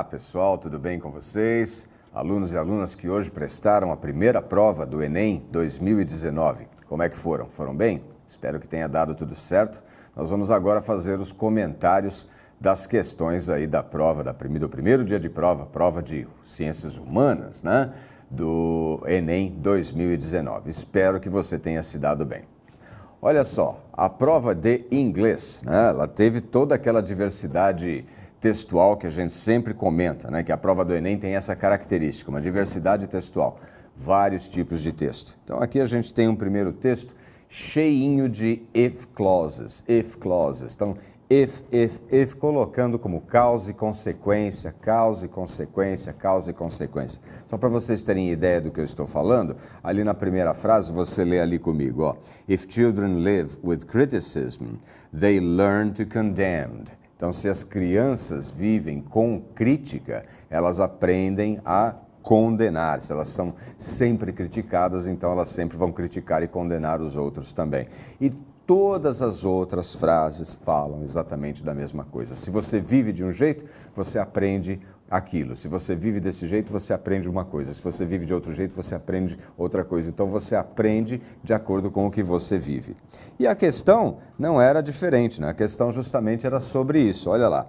Olá pessoal, tudo bem com vocês? Alunos e alunas que hoje prestaram a primeira prova do Enem 2019. Como é que foram? Foram bem? Espero que tenha dado tudo certo. Nós vamos agora fazer os comentários das questões aí da prova, da do primeiro dia de prova, prova de ciências humanas, né? Do Enem 2019. Espero que você tenha se dado bem. Olha só, a prova de inglês, né? Ela teve toda aquela diversidade textual que a gente sempre comenta, né? que a prova do Enem tem essa característica, uma diversidade textual, vários tipos de texto. Então aqui a gente tem um primeiro texto cheinho de if clauses, if clauses. Então, if, if, if, colocando como causa e consequência, causa e consequência, causa e consequência. Só para vocês terem ideia do que eu estou falando, ali na primeira frase você lê ali comigo, ó. If children live with criticism, they learn to condemn. Então, se as crianças vivem com crítica, elas aprendem a condenar. Se elas são sempre criticadas, então elas sempre vão criticar e condenar os outros também. E todas as outras frases falam exatamente da mesma coisa. Se você vive de um jeito, você aprende aquilo. Se você vive desse jeito, você aprende uma coisa. Se você vive de outro jeito, você aprende outra coisa. Então você aprende de acordo com o que você vive. E a questão não era diferente, né? A questão justamente era sobre isso. Olha lá.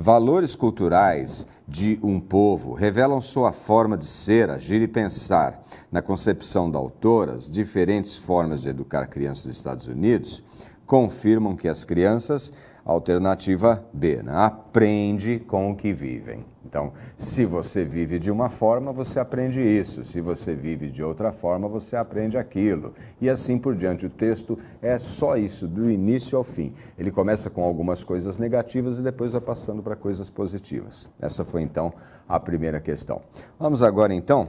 Valores culturais de um povo revelam sua forma de ser, agir e pensar. Na concepção da autora, as diferentes formas de educar crianças dos Estados Unidos confirmam que as crianças Alternativa B, né? aprende com o que vivem. Então, se você vive de uma forma, você aprende isso. Se você vive de outra forma, você aprende aquilo. E assim por diante. O texto é só isso, do início ao fim. Ele começa com algumas coisas negativas e depois vai passando para coisas positivas. Essa foi então a primeira questão. Vamos agora então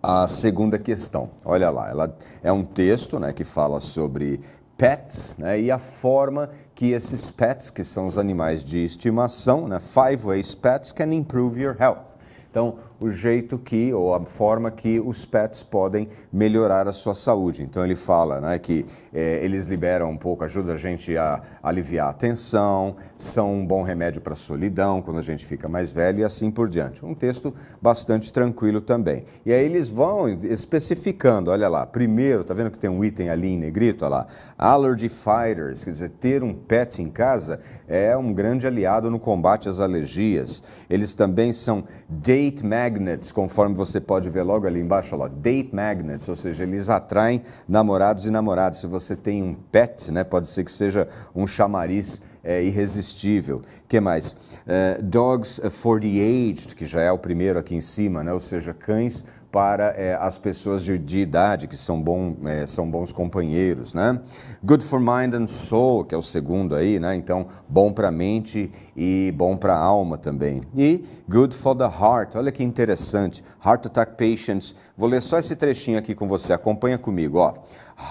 a segunda questão. Olha lá, ela é um texto né, que fala sobre pets né, e a forma que esses pets, que são os animais de estimação, né, five ways pets can improve your health. Então, o jeito que, ou a forma que os pets podem melhorar a sua saúde. Então ele fala né, que é, eles liberam um pouco, ajuda a gente a aliviar a tensão, são um bom remédio para a solidão quando a gente fica mais velho e assim por diante. Um texto bastante tranquilo também. E aí eles vão especificando, olha lá, primeiro, tá vendo que tem um item ali em negrito, olha lá, allergy fighters, quer dizer, ter um pet em casa é um grande aliado no combate às alergias. Eles também são date magnets magnets, conforme você pode ver logo ali embaixo, lá date magnets, ou seja, eles atraem namorados e namoradas. Se você tem um pet, né, pode ser que seja um chamariz é irresistível. que mais? Uh, Dogs eh, for the Aged, que já é o primeiro aqui em cima, né? ou seja, cães para é, as pessoas de, de, idade que são, bom, é, são bons companheiros, né? Good for mind and soul, que é o segundo aí, né? Então, bom para a mente e bom para a alma também. E good for the heart, olha que interessante. Heart attack patients. Vou ler só esse trechinho aqui com você, acompanha comigo, ó.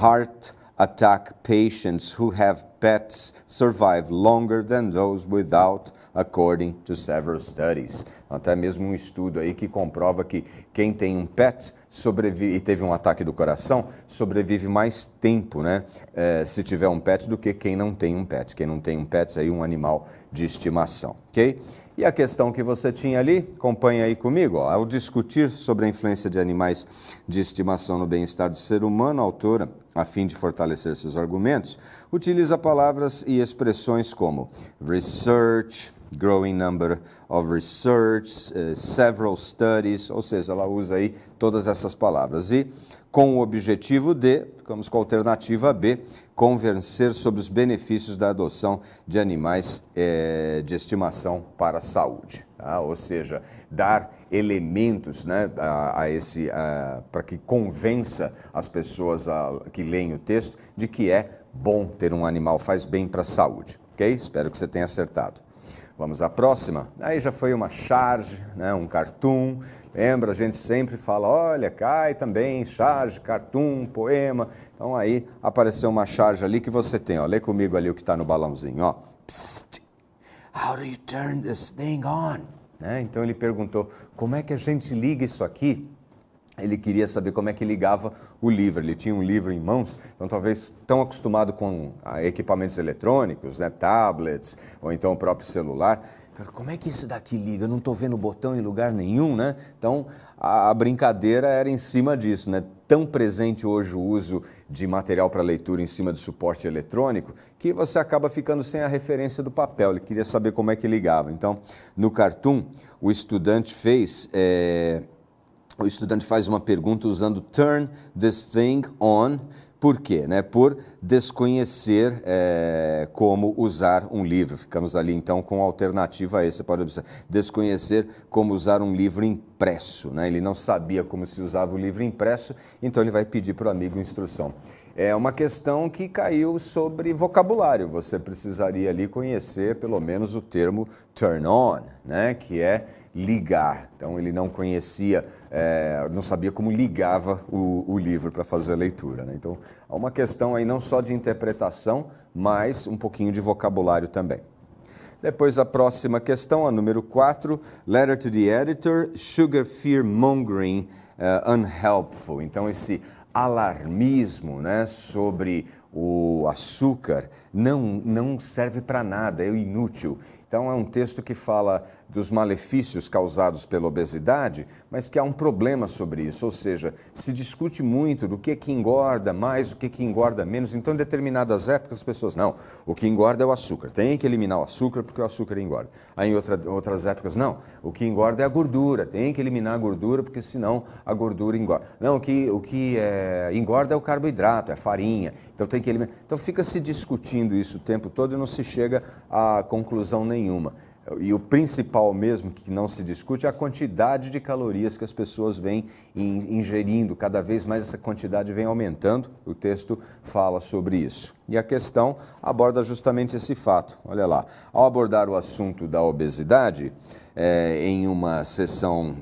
Heart attack patients who have pets survive longer than those without according to several studies. Até mesmo um estudo aí que comprova que quem tem um PET sobrevive e teve um ataque do coração, sobrevive mais tempo, né? É, se tiver um pet do que quem não tem um pet. Quem não tem um pet é aí um animal de estimação, ok? E a questão que você tinha ali, acompanha aí comigo. Ó. Ao discutir sobre a influência de animais de estimação no bem-estar do ser humano, a autora, a fim de fortalecer seus argumentos, utiliza palavras e expressões como research, growing number of research, uh, several studies, ou seja, ela usa aí todas essas palavras. E com o objetivo de, ficamos com a alternativa B, convencer sobre os benefícios da adoção de animais eh, de estimação para a saúde. Tá? Ou seja, dar elementos né, a, a esse para que convença as pessoas a, que leem o texto de que é bom ter um animal, faz bem para a saúde. Ok? Espero que você tenha acertado. Vamos à próxima. Aí já foi uma charge, né, um cartoon. Lembra, a gente sempre fala, olha, cai também, charge, cartoon, poema. Então aí apareceu uma charge ali que você tem, ó. Lê comigo ali o que está no balãozinho, ó. Psst, how do you turn this thing on? Né? Então ele perguntou, como é que a gente liga isso aqui? ele queria saber como é que ligava o livro. Ele tinha um livro em mãos, então talvez tão acostumado com ah, equipamentos eletrônicos, né, tablets ou então o próprio celular. Então, como é que esse daqui liga? Eu não estou vendo botão em lugar nenhum, né? Então a, a brincadeira era em cima disso, né? Tão presente hoje o uso de material para leitura em cima de suporte eletrônico que você acaba ficando sem a referência do papel. Ele queria saber como é que ligava. Então, no cartoon, o estudante fez. É o estudante faz uma pergunta usando turn this thing on. Por quê? Né? Por desconhecer é, como usar um livro. Ficamos ali então com a alternativa a esse, você pode observar. Desconhecer como usar um livro impresso. Né? Ele não sabia como se usava o livro impresso, então ele vai pedir para o amigo instrução. É uma questão que caiu sobre vocabulário. Você precisaria ali conhecer pelo menos o termo turn on, né? que é ligar. Então ele não conhecia, é, não sabia como ligava o, o livro para fazer a leitura. Né? Então há uma questão aí não só de interpretação, mas um pouquinho de vocabulário também. Depois a próxima questão, a número 4, Letter to the Editor, Sugar Fear Mongering uh, Unhelpful. Então esse alarmismo né, sobre o açúcar não, não serve para nada, é inútil. Então é um texto que fala dos malefícios causados pela obesidade, mas que há um problema sobre isso, ou seja, se discute muito do que é que engorda mais, o que é que engorda menos. Então, em determinadas épocas, as pessoas, não, o que engorda é o açúcar, tem que eliminar o açúcar porque o açúcar engorda. Aí, em outra, outras épocas, não, o que engorda é a gordura, tem que eliminar a gordura porque senão a gordura engorda. Não, o que, o que é, engorda é o carboidrato, é farinha, então tem que eliminar. Então, fica se discutindo isso o tempo todo e não se chega a conclusão nenhuma e o principal mesmo que não se discute é a quantidade de calorias que as pessoas vêm ingerindo. Cada vez mais essa quantidade vem aumentando. O texto fala sobre isso. E a questão aborda justamente esse fato. Olha lá. Ao abordar o assunto da obesidade é, em, uma sessão,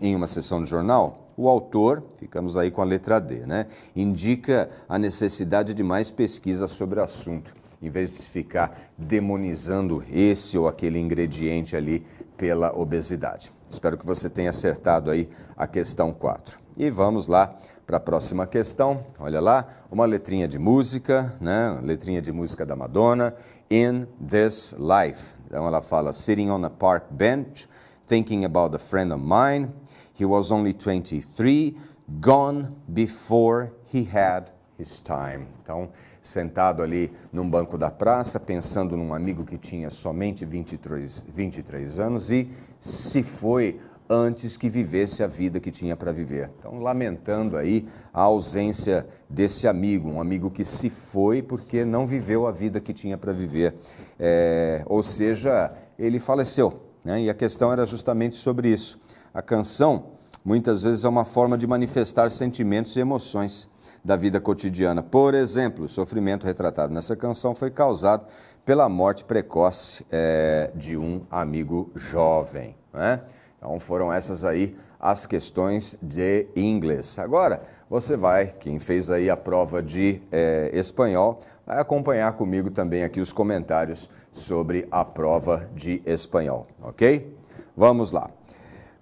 em uma sessão de jornal, o autor, ficamos aí com a letra D, né, indica a necessidade de mais pesquisa sobre o assunto em vez de ficar demonizando esse ou aquele ingrediente ali pela obesidade. Espero que você tenha acertado aí a questão 4. E vamos lá para a próxima questão. Olha lá, uma letrinha de música, né? Letrinha de música da Madonna, In This Life. Então ela fala sitting on a park bench, thinking about a friend of mine. He was only 23, gone before he had his time. Então, sentado ali num banco da praça, pensando num amigo que tinha somente 23, 23 anos e se foi antes que vivesse a vida que tinha para viver. Então, lamentando aí a ausência desse amigo, um amigo que se foi porque não viveu a vida que tinha para viver. É, ou seja, ele faleceu. Né? E a questão era justamente sobre isso. A canção, muitas vezes, é uma forma de manifestar sentimentos e emoções da vida cotidiana. Por exemplo, o sofrimento retratado nessa canção foi causado pela morte precoce é, de um amigo jovem. Né? Então foram essas aí as questões de inglês. Agora você vai, quem fez aí a prova de é, espanhol, vai acompanhar comigo também aqui os comentários sobre a prova de espanhol, ok? Vamos lá.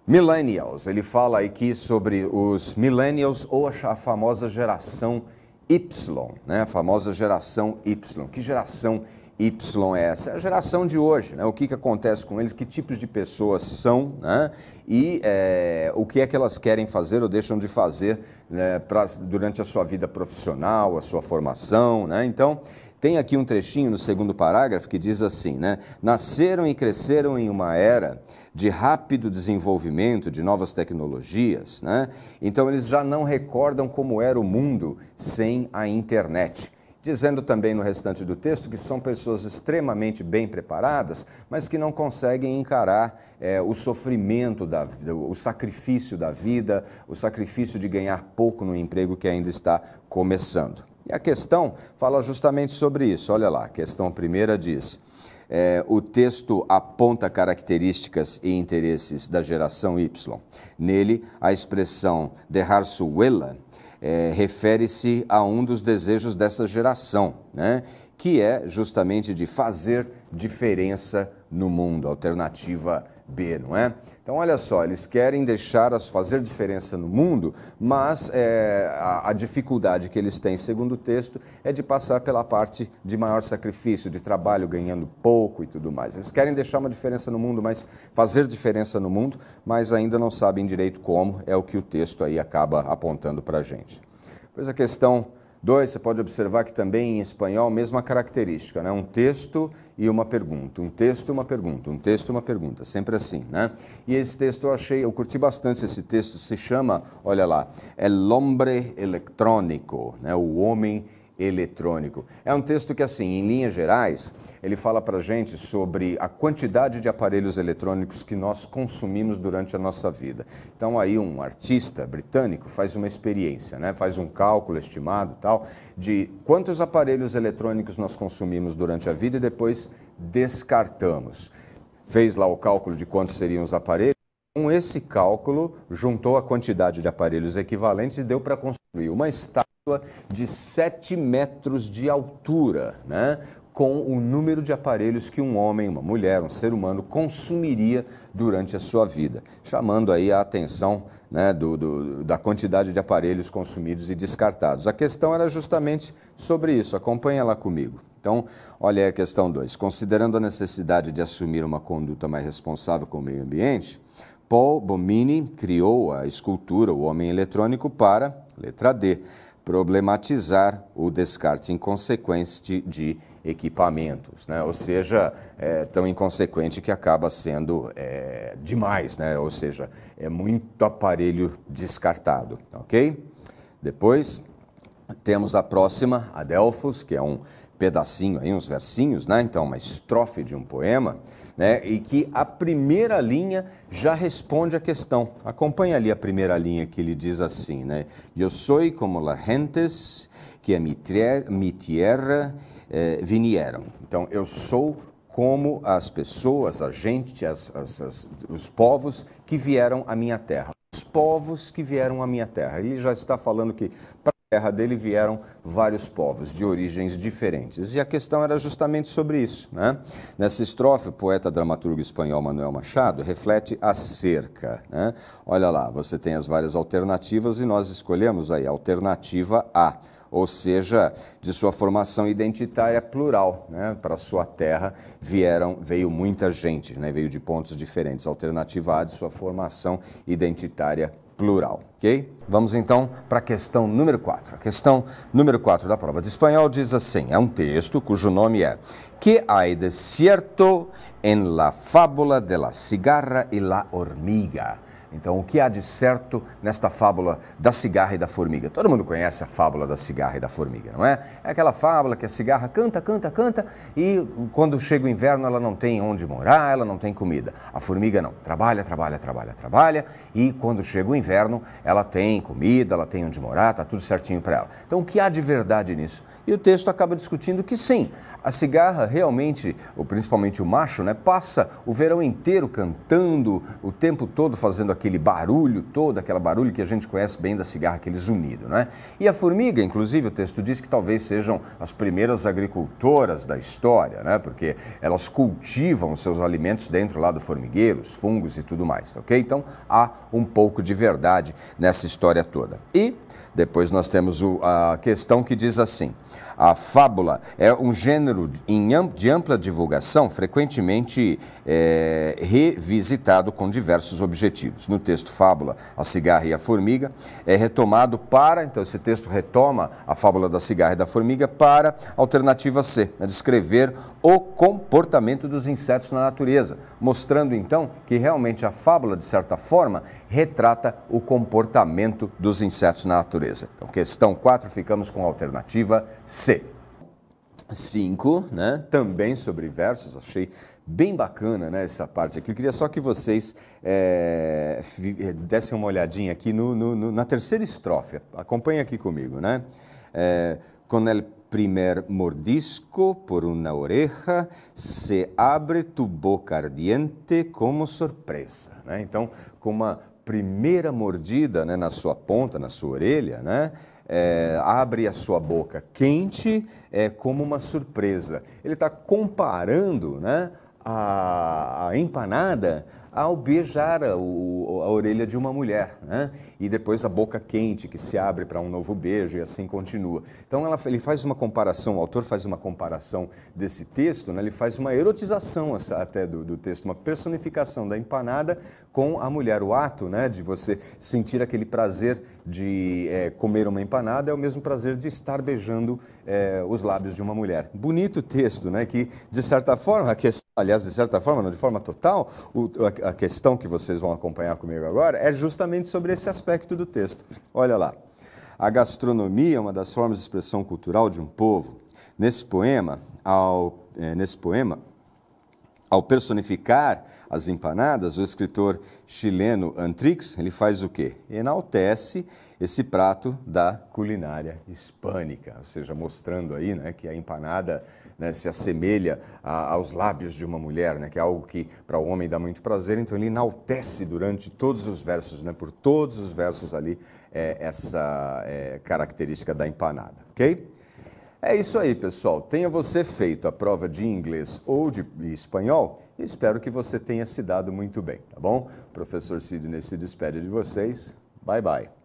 Millennials, ele fala aqui sobre os millennials ou a famosa geração Y, né? A famosa geração Y. Que geração Y é essa? É a geração de hoje, né? O que, que acontece com eles, que tipos de pessoas são, né? E é, o que é que elas querem fazer ou deixam de fazer né? pra, durante a sua vida profissional, a sua formação, né? Então, tem aqui um trechinho no segundo parágrafo que diz assim, né? Nasceram e cresceram em uma era de rápido desenvolvimento de novas tecnologias, né? então eles já não recordam como era o mundo sem a internet. Dizendo também no restante do texto que são pessoas extremamente bem preparadas, mas que não conseguem encarar é, o sofrimento, da, o sacrifício da vida, o sacrifício de ganhar pouco no emprego que ainda está começando. E a questão fala justamente sobre isso. Olha lá, a questão primeira diz: é, o texto aponta características e interesses da geração Y. Nele, a expressão derrar suela é, refere-se a um dos desejos dessa geração, né? que é justamente de fazer diferença no mundo, alternativa B, não é? Então, olha só, eles querem deixar as fazer diferença no mundo, mas é, a, a, dificuldade que eles têm, segundo o texto, é de passar pela parte de maior sacrifício, de trabalho ganhando pouco e tudo mais. Eles querem deixar uma diferença no mundo, mas fazer diferença no mundo, mas ainda não sabem direito como, é o que o texto aí acaba apontando para a gente. Pois a questão Dois, você pode observar que também em espanhol, mesma característica, né? Um texto e uma pergunta, um texto e uma pergunta, um texto e uma pergunta, sempre assim, né? E esse texto eu achei, eu curti bastante esse texto, se chama, olha lá, El Hombre Electrónico, né? O Homem Eletrônico eletrônico. É um texto que, assim, em linhas gerais, ele fala para gente sobre a quantidade de aparelhos eletrônicos que nós consumimos durante a nossa vida. Então, aí um artista britânico faz uma experiência, né? faz um cálculo estimado tal, de quantos aparelhos eletrônicos nós consumimos durante a vida e depois descartamos. Fez lá o cálculo de quantos seriam os aparelhos. Com esse cálculo, juntou a quantidade de aparelhos equivalentes e deu para construir uma estátua de 7 metros de altura, né? com o número de aparelhos que um homem, uma mulher, um ser humano consumiria durante a sua vida, chamando aí a atenção né, do, do, da quantidade de aparelhos consumidos e descartados. A questão era justamente sobre isso, acompanha lá comigo. Então, olha aí a questão 2. Considerando a necessidade de assumir uma conduta mais responsável com o meio ambiente, Paul Bomini criou a escultura O Homem Eletrônico para, letra D, problematizar o descarte inconsequente de equipamentos, né? ou seja, é tão inconsequente que acaba sendo é, demais, né? ou seja, é muito aparelho descartado, ok? Depois temos a próxima, a Delfos, que é um pedacinho aí, uns versinhos, né? Então, uma estrofe de um poema, né? E que a primeira linha já responde a questão. Acompanha ali a primeira linha que ele diz assim, né? Eu sou como la gentes que a mi, tierra eh, vinieram. Então, eu sou como as pessoas, a gente, as, as, as, os povos que vieram à minha terra. Os povos que vieram à minha terra. Ele já está falando que terra dele vieram vários povos de origens diferentes. E a questão era justamente sobre isso. Né? Nessa estrofe, o poeta dramaturgo espanhol Manuel Machado reflete acerca. Né? Olha lá, você tem as várias alternativas e nós escolhemos aí a alternativa A ou seja, de sua formação identitária plural, né? Para sua terra vieram veio muita gente, né? Veio de pontos diferentes. Alternativa A de sua formação identitária plural, ok? Vamos então para a questão número 4. A questão número 4 da prova de espanhol diz assim: é um texto cujo nome é Que hay de certo en la fábula de la cigarra y la hormiga? Então, o que há de certo nesta fábula da cigarra e da formiga? Todo mundo conhece a fábula da cigarra e da formiga, não é? É aquela fábula que a cigarra canta, canta, canta e quando chega o inverno ela não tem onde morar, ela não tem comida. A formiga não, trabalha, trabalha, trabalha, trabalha e quando chega o inverno ela tem comida, ela tem onde morar, tá tudo certinho para ela. Então, o que há de verdade nisso? E o texto acaba discutindo que sim, a cigarra realmente, ou principalmente o macho, né, passa o verão inteiro cantando, o tempo todo fazendo aquilo aquele barulho todo, aquele barulho que a gente conhece bem da cigarra, aquele zunido, né? E a formiga, inclusive, o texto diz que talvez sejam as primeiras agricultoras da história, né? Porque elas cultivam seus alimentos dentro lá do formigueiro, os fungos e tudo mais, ok? Então há um pouco de verdade nessa história toda. E depois nós temos o, a questão que diz assim: a fábula é um gênero de ampla divulgação, frequentemente é, revisitado com diversos objetivos. No texto Fábula, a cigarra e a formiga é retomado para, então esse texto retoma a fábula da cigarra e da formiga para alternativa C, né, descrever o comportamento dos insetos na natureza, mostrando então que realmente a fábula, de certa forma, retrata o comportamento dos insetos na natureza natureza. Então, questão 4, ficamos com a alternativa C. 5, né? Também sobre versos, achei bem bacana né, essa parte aqui. Eu queria só que vocês é, dessem uma olhadinha aqui no, no, no, na terceira estrofe. Acompanhe aqui comigo, né? É, con el primer mordisco por una oreja, se abre tu boca ardiente como surpresa. Né? Então, com uma primeira mordida né, na sua ponta, na sua orelha, né, é, abre a sua boca quente é, como uma surpresa. Ele está comparando né, a, a empanada ao beijar a, o, a orelha de uma mulher, né? e depois a boca quente que se abre para um novo beijo e assim continua. Então ela, ele faz uma comparação, o autor faz uma comparação desse texto, né? ele faz uma erotização até do, do texto, uma personificação da empanada com a mulher. O ato né, de você sentir aquele prazer de é, comer uma empanada é o mesmo prazer de estar beijando é, os lábios de uma mulher. Bonito texto, né, que de certa forma, aliás, de certa forma, não de forma total, a questão que vocês vão acompanhar comigo agora é justamente sobre esse aspecto do texto. Olha lá. A gastronomia é uma das formas de expressão cultural de um povo. Nesse poema, ao, é, nesse poema, ao personificar as empanadas, o escritor chileno Antrix, ele faz o quê? Enaltece esse prato da culinária hispânica, ou seja, mostrando aí né, que a empanada né, se assemelha a, aos lábios de uma mulher, né, que é algo que para o homem dá muito prazer, então ele enaltece durante todos os versos, né, por todos os versos ali, é, essa é, característica da empanada, ok? É isso aí, pessoal. Tenha você feito a prova de inglês ou de espanhol espero que você tenha se dado muito bem, tá bom? O professor Sidney se despede de vocês. Bye, bye.